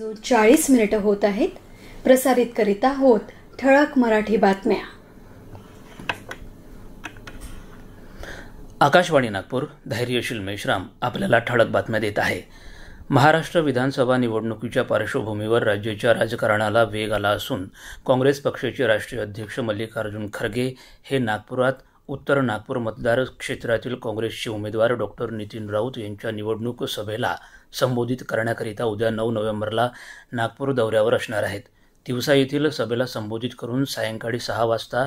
जो चाळीस मिनिटं होत आहेत प्रसारित करीत आहोत ठळक मराठी बातम्या आकाशवाणी नागपूर धैर्यशील मेश्राम आपल्याला ठळक बातम्या देत आहे महाराष्ट्र विधानसभा निवडणुकीच्या पार्श्वभूमीवर राज्याच्या राजकारणाला वेग आला असून काँग्रेस पक्षाचे राष्ट्रीय अध्यक्ष मल्लिकार्जुन खरगे हे नागपुरात उत्तर नागपूर मतदार क्षेत्रातील काँग्रेसचे उमेदवार डॉक्टर नितीन राऊत यांच्या निवडणूक सभेला संबोधित करण्याकरिता उद्या नऊ नोव्हेंबरला नागपूर दौऱ्यावर असणार आहेत दिवसा येथील सभेला संबोधित करून सायंकाळी सहा वाजता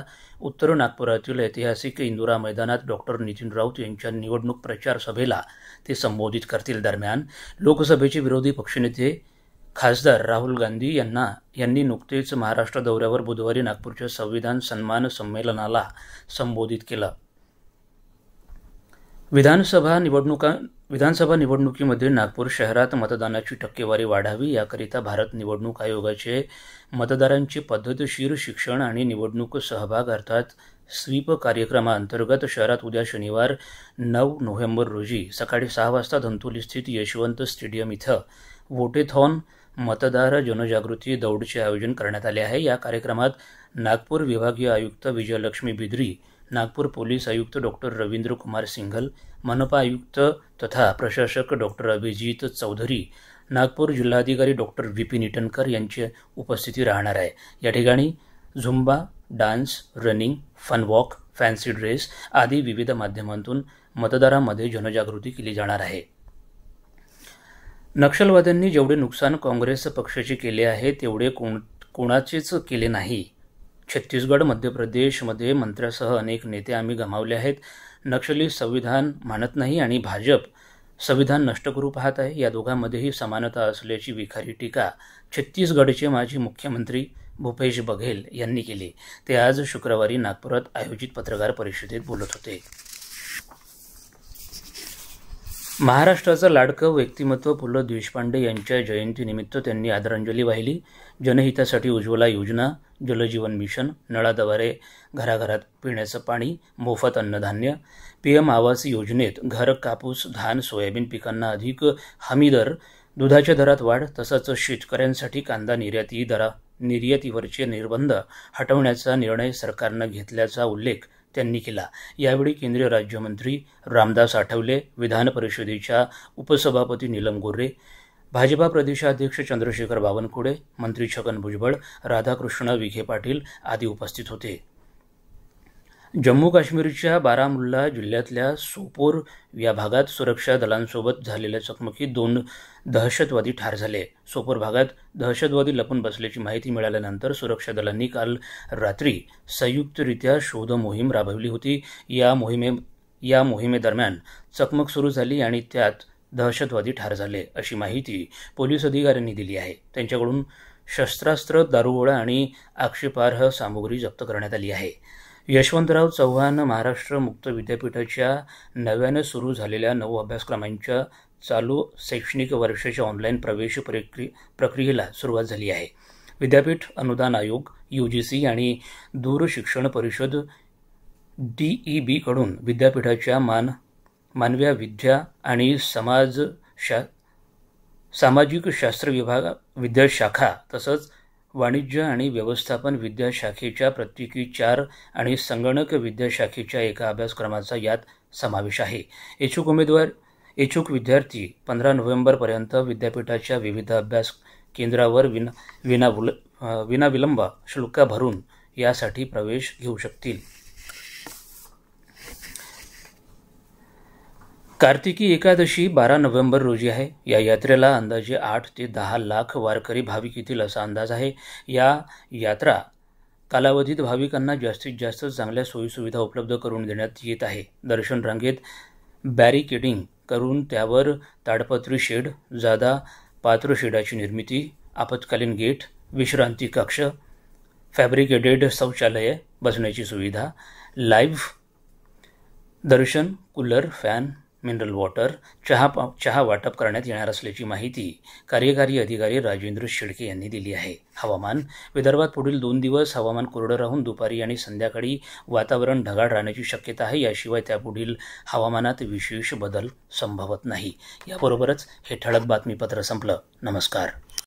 उत्तर नागपुरातील ऐतिहासिक इंदुरा मैदानात डॉक्टर नितीन राऊत यांच्या निवडणूक प्रचार सभेला ते संबोधित करतील दरम्यान लोकसभेचे विरोधी पक्षनेते खासदार राहुल गांधी यांना यांनी नुकतेच महाराष्ट्र दौऱ्यावर बुधवारी नागपूरच्या संविधान सन्मान संमेलनाला संबोधित केलं विधानसभा निवडणुका विधानसभा निवडणुकीमध्ये नागपूर शहरात मतदानाची टक्केवारी वाढावी याकरिता भारत निवडणूक आयोगाचे मतदारांची पद्धतशीर शिक्षण आणि निवडणूक सहभाग अर्थात स्वीप कार्यक्रमाअंतर्गत शहरात उद्या शनिवार नऊ नोव्हेंबर रोजी सकाळी सहा वाजता धंतोली स्थित यशवंत स्टेडियम इथं वोटेथॉन मतदार जनजागृती दौडचे आयोजन करण्यात आले आहे या कार्यक्रमात नागपूर विभागीय आयुक्त विजयलक्ष्मी बिद्री नागपूर पोलीस आयुक्त डॉक्टर रवींद्र कुमार सिंघल मनपा आयुक्त तथा प्रशासक डॉक्टर अभिजित चौधरी नागपूर जिल्हाधिकारी डॉक्टर पी निटनकर यांची उपस्थिती राहणार आहे या ठिकाणी zumba dance running fun walk fancy dress आदी विविध माध्यमांतून मतदारांमध्ये जनजागृती केली जाणार आहे नक्षलवाद्यांनी जेवढे नुकसान काँग्रेस पक्षाचे केले आहे तेवढे कोण कोणाचेच केले नाही छत्तीसगड मध्य प्रदेशमध्ये मंत्र्यासह अनेक नेते आम्ही गमावले आहेत नक्षली संविधान मानत नाही आणि भाजप संविधान नष्ट करू पाहत आहे या दोघांमध्येही समानता असल्याची विखारी टीका छत्तीसगडचे माजी मुख्यमंत्री भूपेश बघेल यांनी केली ते आज शुक्रवारी नागपुरात आयोजित पत्रकार परिषदेत बोलत होते महाराष्ट्राचं लाडकं व्यक्तिमत्व पु ल देशपांडे यांच्या जयंतीनिमित्त त्यांनी आदरांजली वाहिली जनहितासाठी उज्ज्वला योजना जलजीवन मिशन नळाद्वारे घराघरात पिण्याचं पाणी मोफत अन्नधान्य पीएम आवास योजनेत घर कापूस धान सोयाबीन पिकांना अधिक हमी दर दुधाच्या दरात वाढ तसंच शेतकऱ्यांसाठी कांदा निर्याती दरा निर्यातीवरचे निर्बंध हटवण्याचा निर्णय सरकारनं घेतल्याचा उल्लेख त्यांनी केला यावेळी केंद्रीय राज्यमंत्री रामदास आठवले विधान परिषदेच्या उपसभापती नीलम गोरे भाजपा प्रदेशाध्यक्ष चंद्रशेखर बावनकुळे मंत्री छगन भुजबळ राधाकृष्ण विखे पाटील आदी उपस्थित होते जम्मू काश्मीरच्या बारामुल्ला जिल्ह्यातल्या सोपोर या भागात सुरक्षा दलांसोबत झालेल्या चकमकीत दोन दहशतवादी ठार झाले सोपोर भागात दहशतवादी लपून बसल्याची माहिती मिळाल्यानंतर सुरक्षा दलांनी काल रात्री संयुक्तरित्या शोध मोहीम राबवली होती या मोहिमे या मोहिमेदरम्यान चकमक सुरू झाली आणि त्यात दहशतवादी ठार झाले अशी माहिती पोलीस अधिकाऱ्यांनी दिली आहे त्यांच्याकडून शस्त्रास्त्र दारुगोळा आणि आक्षेपार्ह सामुग्री जप्त करण्यात आली आहे यशवंतराव चव्हाण महाराष्ट्र मुक्त विद्यापीठाच्या नव्यानं सुरू झालेल्या नऊ अभ्यासक्रमांच्या चालू शैक्षणिक वर्षाच्या ऑनलाईन प्रवेश प्रक्रि प्रक्रियेला सुरुवात झाली आहे विद्यापीठ अनुदान आयोग यू जी सी आणि दूरशिक्षण परिषद डीई बीकडून e विद्यापीठाच्या मान मानव्या विद्या आणि समाज शा सामाजिक शास्त्र विभाग विद्याशाखा तसंच वाणिज्य आणि व्यवस्थापन विद्याशाखेच्या प्रत्येकी चार आणि संगणक विद्याशाखेच्या एका अभ्यासक्रमाचा यात समावेश आहे इच्छुक उमेदवार इच्छुक विद्यार्थी पंधरा नोव्हेंबरपर्यंत विद्यापीठाच्या विविध अभ्यास केंद्रावर विना विनावुल विनाविलंब शुल्क भरून यासाठी प्रवेश घेऊ शकतील कार्तिकी एकादशी बारा नोव्हेंबर रोजी आहे या यात्रेला अंदाजे आठ ते दहा लाख वारकरी भाविक येतील असा अंदाज आहे या यात्रा कालावधीत भाविकांना जास्तीत जास्त चांगल्या सोयीसुविधा उपलब्ध करून देण्यात येत आहे दर्शन रांगेत बॅरिकेडिंग करून त्यावर ताडपत्री शेड जादा पात्र शेडाची निर्मिती आपत्कालीन गेट विश्रांती कक्ष फॅब्रिकेटेड शौचालय बसण्याची सुविधा लाईव्ह दर्शन कूलर फॅन मिनरल वॉटर चहा चहा वाटप करण्यात येणार असल्याची माहिती कार्यकारी अधिकारी राजेंद्र शेडके यांनी दिली आहे हवामान विदर्भात पुढील दोन दिवस हवामान कोरडं राहून दुपारी आणि संध्याकाळी वातावरण ढगाळ राहण्याची शक्यता आहे याशिवाय त्यापुढील हवामानात विशेष बदल संभवत नाही याबरोबरच हे ठळक बातमीपत्र संपलं नमस्कार